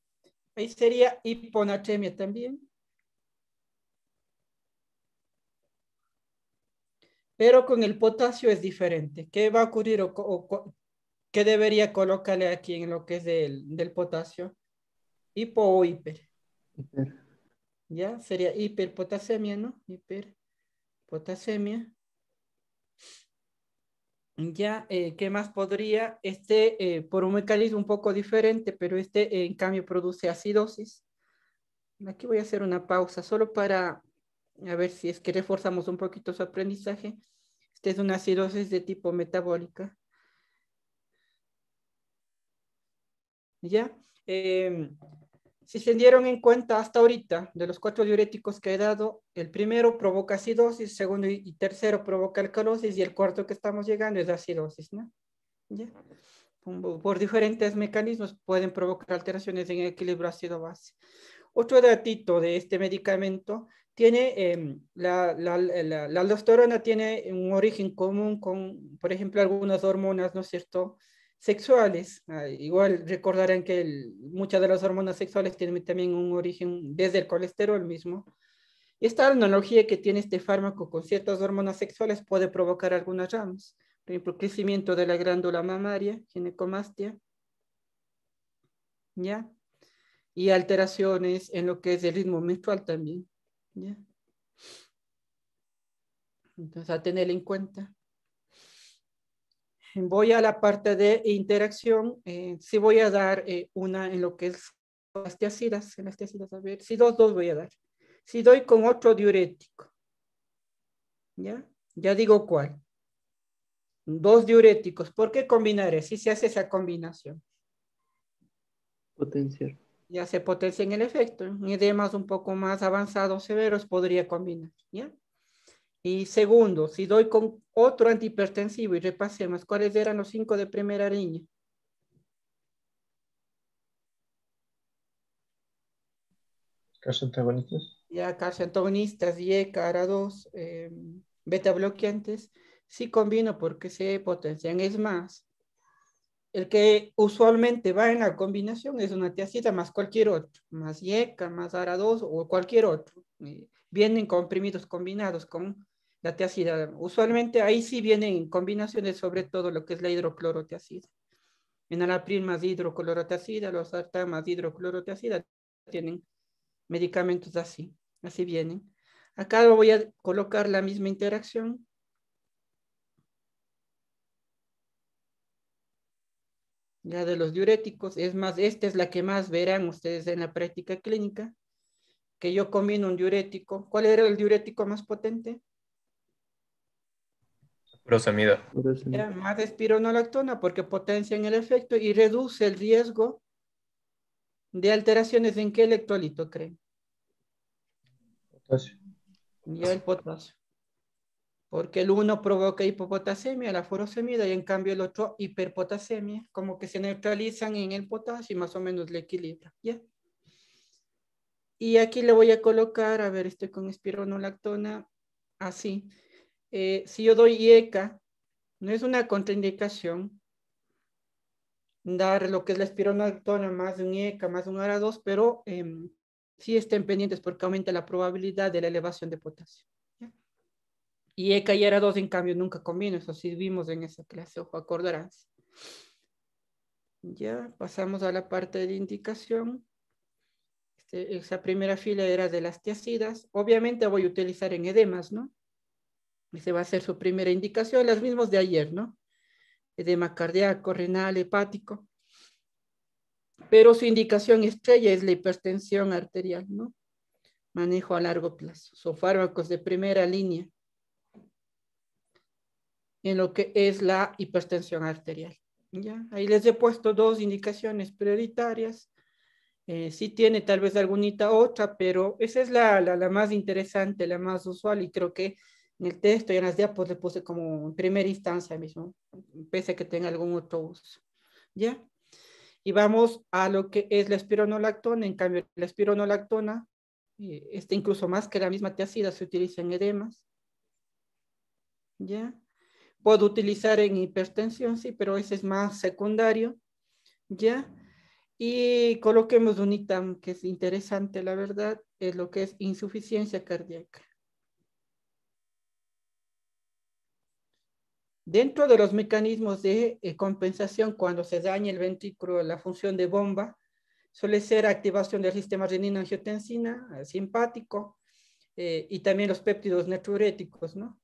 Ahí sería hiponatremia también. Pero con el potasio es diferente. ¿Qué va a ocurrir o, qué debería colocarle aquí en lo que es del, potasio? Hipo o hiper. Hiper. Ya, sería hiperpotasemia, ¿no? Hiperpotasemia. Ya, eh, ¿qué más podría? Este, eh, por un mecanismo un poco diferente, pero este en cambio produce acidosis. Aquí voy a hacer una pausa solo para a ver si es que reforzamos un poquito su aprendizaje. Este es una acidosis de tipo metabólica. Ya, em, si se dieron en cuenta hasta ahorita, de los cuatro diuréticos que he dado, el primero provoca acidosis, segundo y tercero provoca alcalosis y el cuarto que estamos llegando es acidosis, ¿no? Por diferentes mecanismos pueden provocar alteraciones en el equilibrio ácido-base. Otro datito de este medicamento tiene em, la aldosterona tiene un origen común con, por ejemplo, algunas hormonas, ¿no es cierto?, sexuales. Ah, igual recordarán que muchas de las hormonas sexuales tienen también un origen desde el colesterol mismo. esta analogía que tiene este fármaco con ciertas hormonas sexuales puede provocar algunas ramas, por ejemplo, crecimiento de la glándula mamaria, ginecomastia, ¿ya? Y alteraciones en lo que es el ritmo menstrual también, ¿ya? Entonces, a tener en cuenta voy a la parte de interacción. Eh, si voy a dar eh, una en lo que es las tiacidas, en las tiacidas, a ver, si dos, dos voy a dar. Si doy con otro diurético, ¿ya? Ya digo cuál. Dos diuréticos. ¿Por qué combinaré? Si se hace esa combinación. Potenciar. Ya se potencia en el efecto. En edemas un poco más avanzados, severos, podría combinar, ¿ya? Y segundo, si doy con otro antihipertensivo y repasemos, ¿cuáles eran los cinco de primera línea? Caso Ya, caso antagonistas, Y, 2, eh, beta bloqueantes, sí combino porque se potencian. Es más, el que usualmente va en la combinación es una tiacita más cualquier otro, más IECA, más ara 2 o cualquier otro. Eh, vienen comprimidos combinados con la teacida. Usualmente ahí sí vienen combinaciones, sobre todo lo que es la hidrocloroteacida. alapril más hidrocloroteacida, los artamas más hidrocloroteacida, tienen medicamentos así, así vienen. Acá voy a colocar la misma interacción. La de los diuréticos, es más, esta es la que más verán ustedes en la práctica clínica, que yo combino un diurético. ¿Cuál era el diurético más potente? Furosemida. Además más espironolactona porque en el efecto y reduce el riesgo de alteraciones en qué electrolito creen. Potasio. Y el potasio. Porque el uno provoca hipopotasemia, la furosemida, y en cambio el otro hiperpotasemia, como que se neutralizan en el potasio y más o menos le equilibra. ¿Ya? Y aquí le voy a colocar, a ver, estoy con espironolactona, así. Eh, si yo doy IECA, no es una contraindicación dar lo que es la espironolactona más de un IECA, e más de un ara 2, pero em, sí estén pendientes porque aumenta la probabilidad de la elevación de potasio. Y IECA e y ara 2, en cambio, nunca combinan, eso sí vimos en esa clase, ojo, acordarás. Ya pasamos a la parte de indicación. Este, esa primera fila era de las tiacidas. Obviamente voy a utilizar en edemas, ¿no? se va a ser su primera indicación, las mismas de ayer, ¿no? Edema cardíaco, renal, hepático. Pero su indicación estrella es la hipertensión arterial, ¿no? Manejo a largo plazo. Son fármacos de primera línea en lo que es la hipertensión arterial. ¿ya? Ahí les he puesto dos indicaciones prioritarias. Eh, sí tiene tal vez alguna otra, pero esa es la, la más interesante, la más usual y creo que en el texto y en las diapos pues, le puse como en primera instancia mismo, pese a que tenga algún otro uso. ¿Ya? Y vamos a lo que es la espironolactona. En cambio, la espironolactona, eh, incluso más que la misma tiacida, se utiliza en edemas. ¿Ya? Puedo utilizar en hipertensión, sí, pero ese es más secundario. ¿Ya? Y coloquemos un ítem que es interesante, la verdad, es lo que es insuficiencia cardíaca. Dentro de los mecanismos de eh, compensación, cuando se daña el ventrículo, la función de bomba suele ser activación del sistema renina-angiotensina, eh, simpático, eh, y también los péptidos natriuréticos, ¿no?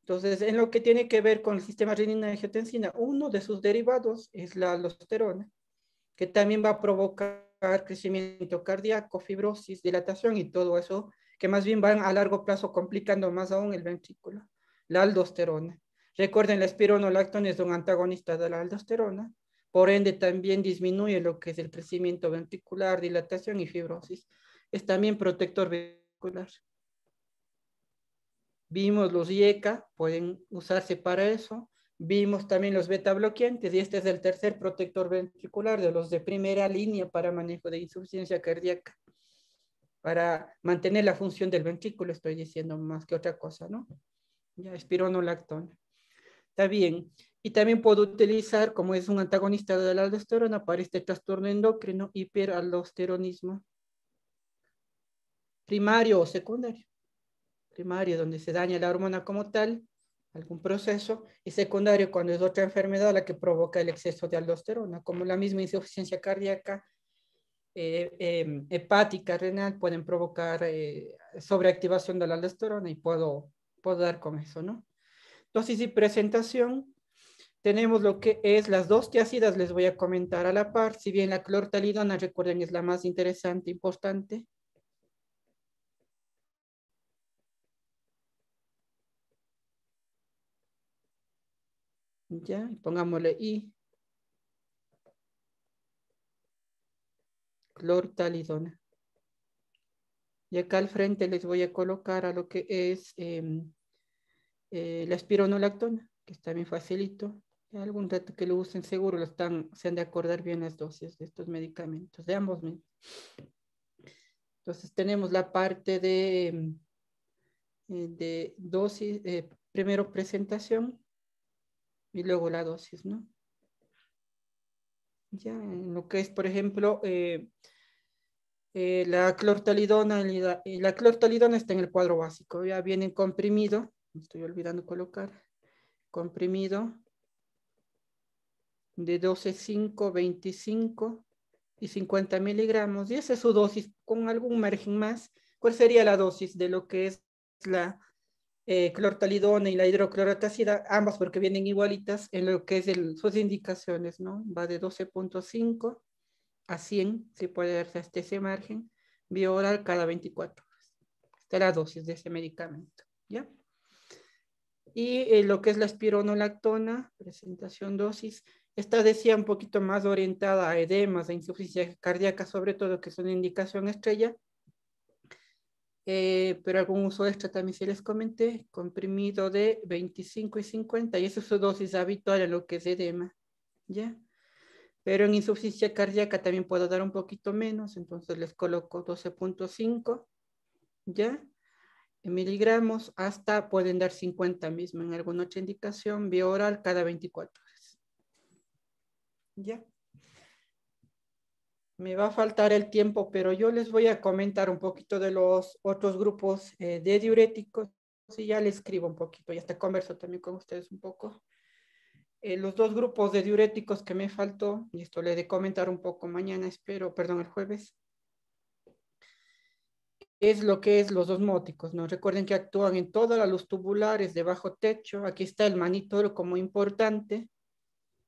Entonces, en lo que tiene que ver con el sistema renina-angiotensina, uno de sus derivados es la aldosterona, que también va a provocar crecimiento cardíaco, fibrosis, dilatación y todo eso, que más bien van a largo plazo complicando más aún el ventrículo, la aldosterona. Recuerden, la espironolactona un antagonista de la aldosterona, por ende también disminuye lo que es el crecimiento ventricular, dilatación y fibrosis. Es también protector ventricular. Vimos los IECA, pueden usarse para eso. Vimos también los beta bloqueantes y este es el tercer protector ventricular de los de primera línea para manejo de insuficiencia cardíaca. Para mantener la función del ventrículo, estoy diciendo más que otra cosa, ¿no? Ya, espironolactona está bien. Y también puedo utilizar, como es un antagonista de la aldosterona, para este trastorno endocrino, hiperaldosteronismo primario o secundario. Primario, donde se daña la hormona como tal, algún proceso, y secundario, cuando es otra enfermedad la que provoca el exceso de aldosterona, como la misma insuficiencia cardíaca, eh, em, hepática, renal, pueden provocar eh, sobreactivación de la aldosterona y puedo, puedo dar con eso, ¿no? Entonces, y presentación. Tenemos lo que es las dos tiacidas, les voy a comentar a la par, si bien la clortalidona, recuerden, es la más interesante, importante. Ya, pongámosle I. Clortalidona. Y acá al frente les voy a colocar a lo que es em, eh, la espironolactona, que está bien facilito. Algún dato que lo usen seguro lo están, se han de acordar bien las dosis de estos medicamentos, de ambos. Entonces tenemos la parte de, mm, eh, de dosis, eh, primero presentación y luego la dosis, ¿no? Ya en lo que es, por ejemplo, eh, la clortalidona la, la, clortalidona está en el cuadro básico, ya viene comprimido estoy olvidando colocar, comprimido de 12.5, 25 y 50 miligramos. Y esa es su dosis con algún margen más. ¿Cuál sería la dosis de lo que es la eh, clortalidona y la hidroclorotacida? Ambas porque vienen igualitas en lo que es el, sus indicaciones, ¿no? Va de 12.5 a 100, si puede verse hasta ese margen, vía cada 24 horas. Esta es la dosis de ese medicamento, ¿ya? y eh, lo que es la espironolactona, presentación dosis, esta decía un poquito más orientada a edemas, a insuficiencia cardíaca, sobre todo, que es una indicación estrella. Eh, pero algún uso extra también se les comenté, comprimido de 25 y 50, y esa es su dosis habitual a lo que es edema, ¿ya? Pero en insuficiencia cardíaca también puedo dar un poquito menos, entonces les coloco 12.5, ¿ya? miligramos hasta pueden dar 50 mismo en alguna otra indicación, vía oral cada 24 horas. Ya. Me va a faltar el tiempo, pero yo les voy a comentar un poquito de los otros grupos eh, de diuréticos si ya les escribo un poquito y hasta converso también con ustedes un poco. Eh, los dos grupos de diuréticos que me faltó, y esto les de comentar un poco mañana, espero, perdón, el jueves, es lo que es los osmóticos, ¿no? Recuerden que actúan en toda la luz tubular, es de bajo techo, aquí está el manitoro como importante,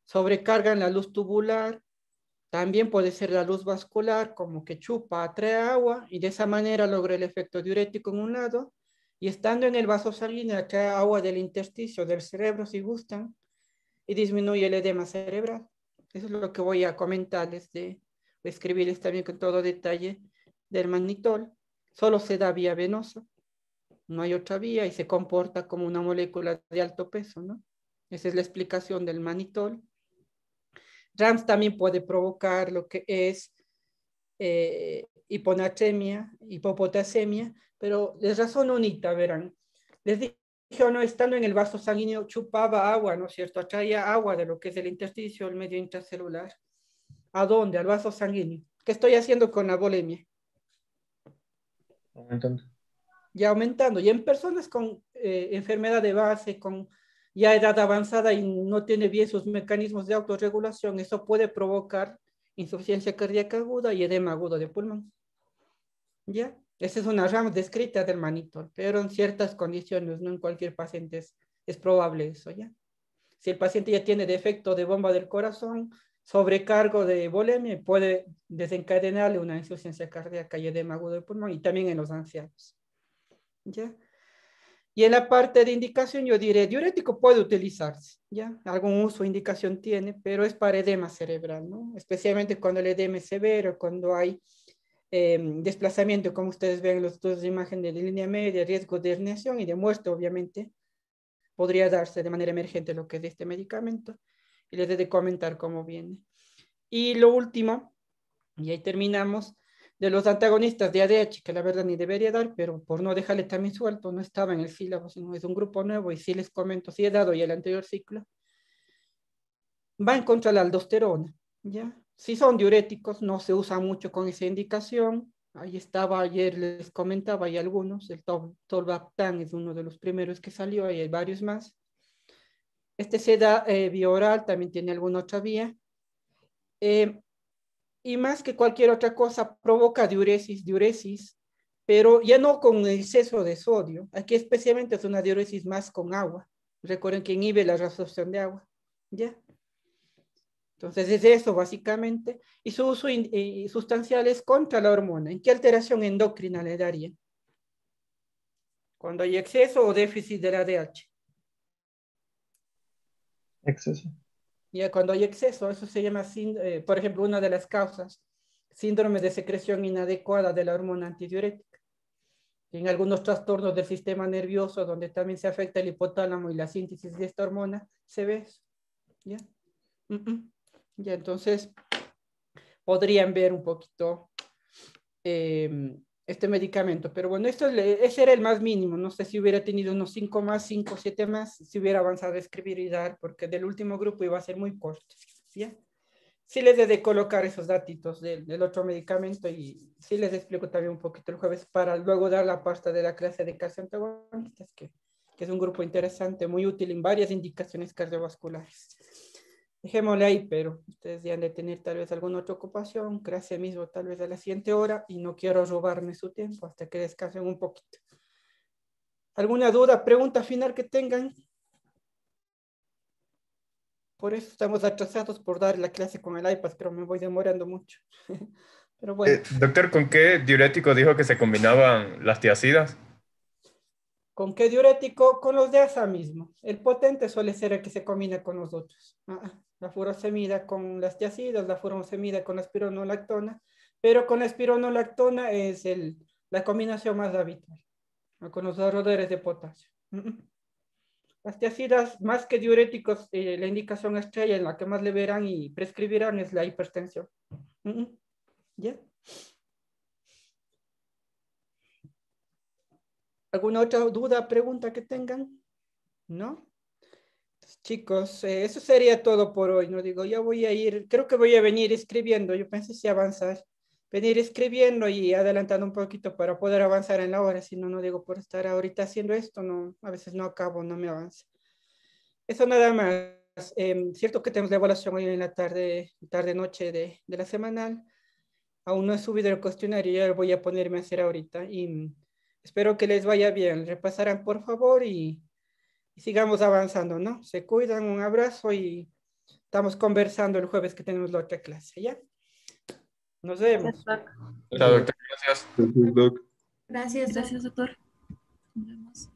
sobrecargan la luz tubular, también puede ser la luz vascular, como que chupa, atrae agua y de esa manera logra el efecto diurético en un lado. Y estando en el vaso sanguíneo atrae agua del intersticio, del cerebro, si gustan, y disminuye el edema cerebral. Eso es lo que voy a comentarles, de, escribirles también con todo detalle del manitol solo se da vía venosa, no hay otra vía y se comporta como una molécula de alto peso, ¿no? Esa es la explicación del manitol. RAMS también puede provocar lo que es eh, hiponatremia, hipopotasemia, pero les razón unita, verán. Les dije, oh, no, estando en el vaso sanguíneo chupaba agua, ¿no es cierto? Atraía agua de lo que es el intersticio, el medio intracelular. ¿A dónde? Al vaso sanguíneo. ¿Qué estoy haciendo con la bulimia? Ya aumentando. Y en personas con eh, enfermedad de base, con ya edad avanzada y no tiene bien sus mecanismos de autorregulación, eso puede provocar insuficiencia cardíaca aguda y edema agudo de pulmón. ¿Ya? Esa es una rama descrita del manito, pero en ciertas condiciones, no en cualquier paciente es, es probable eso, ¿ya? Si el paciente ya tiene defecto de bomba del corazón, sobrecargo de volumen puede desencadenarle una insuficiencia cardíaca y edema agudo de pulmón y también en los ancianos. ¿Ya? Y en la parte de indicación yo diré, diurético puede utilizarse, ¿ya? Algún uso, indicación tiene, pero es para edema cerebral, ¿no? Especialmente cuando el edema es severo, cuando hay em, desplazamiento, como ustedes ven en los dos de imagen de línea media, riesgo de herniación y de muerte, obviamente, podría darse de manera emergente lo que es este medicamento les he de comentar cómo viene. Y lo último, y ahí terminamos, de los antagonistas de ADH, que la verdad ni debería dar, pero por no dejarle también suelto, no estaba en el sílabo, sino es un grupo nuevo y sí les comento, sí he dado ya el anterior ciclo, va en contra la aldosterona, ¿ya? Si son diuréticos, no se usa mucho con esa indicación, ahí estaba ayer, les comentaba, hay algunos, el tolvaptan es uno de los primeros que salió, hay varios más, este se da eh, también tiene alguna otra vía. Eh, y más que cualquier otra cosa, provoca diuresis, diuresis, pero ya no con exceso de sodio. Aquí especialmente es una diuresis más con agua. Recuerden que inhibe la reabsorción de agua. ¿Ya? Entonces es eso básicamente. Y su uso eh, sustancial es contra la hormona. ¿En qué alteración endocrina le daría? Cuando hay exceso o déficit de la DH. Exceso. Ya, cuando hay exceso, eso se llama, eh, por ejemplo, una de las causas, síndrome de secreción inadecuada de la hormona antidiurética. En algunos trastornos del sistema nervioso, donde también se afecta el hipotálamo y la síntesis de esta hormona, se ve eso. ¿Ya? Ya, entonces, podrían ver un poquito em, este medicamento. Pero bueno, esto, ese era el más mínimo. No sé si hubiera tenido unos 5 más, 5, 7 más, si hubiera avanzado a escribir y dar, porque del último grupo iba a ser muy corto. ¿ya? Sí les he de colocar esos datitos del, otro medicamento y sí les explico también un poquito el jueves para luego dar la pasta de la clase de calcioantagonistas, que, que es un grupo interesante, muy útil en varias indicaciones cardiovasculares. Dejémosle ahí, pero ustedes ya han de tener tal vez alguna otra ocupación, clase mismo tal vez a la siguiente hora y no quiero robarme su tiempo hasta que descansen un poquito. ¿Alguna duda, pregunta final que tengan? Por eso estamos atrasados por dar la clase con el iPad, pero me voy demorando mucho. Eh, doctor, ¿con qué diurético dijo que se combinaban las tiacidas? ¿Con qué diurético? Con los de ASA mismo. El potente suele ser el que se combina con los otros. Ah, la furosemida con las tiacidas, la furosemida con la espironolactona, pero con la espironolactona es el, la combinación más habitual, con los rodores de potasio. Las tiacidas, más que diuréticos, eh, la indicación estrella en la que más le verán y prescribirán es la hipertensión. ¿Ya? ¿Alguna otra duda, pregunta que tengan? ¿No? chicos, eh, eso sería todo por hoy, ¿no? Digo, yo voy a ir, creo que voy a venir escribiendo, yo pensé si avanzar, venir escribiendo y adelantando un poquito para poder avanzar en la hora, si no, no digo, por estar ahorita haciendo esto, no, a veces no acabo, no me avanza. Eso nada más. Em, cierto que tenemos la evaluación hoy en la tarde, tarde-noche de, de la semanal. Aún no he subido el cuestionario, ya lo voy a ponerme a hacer ahorita y espero que les vaya bien. Repasarán, por favor, y y sigamos avanzando, ¿no? Se cuidan, un abrazo y estamos conversando el jueves que tenemos la otra clase, ¿ya? Nos vemos. Gracias, doctor. Gracias, doctor. doctor. Nos vemos.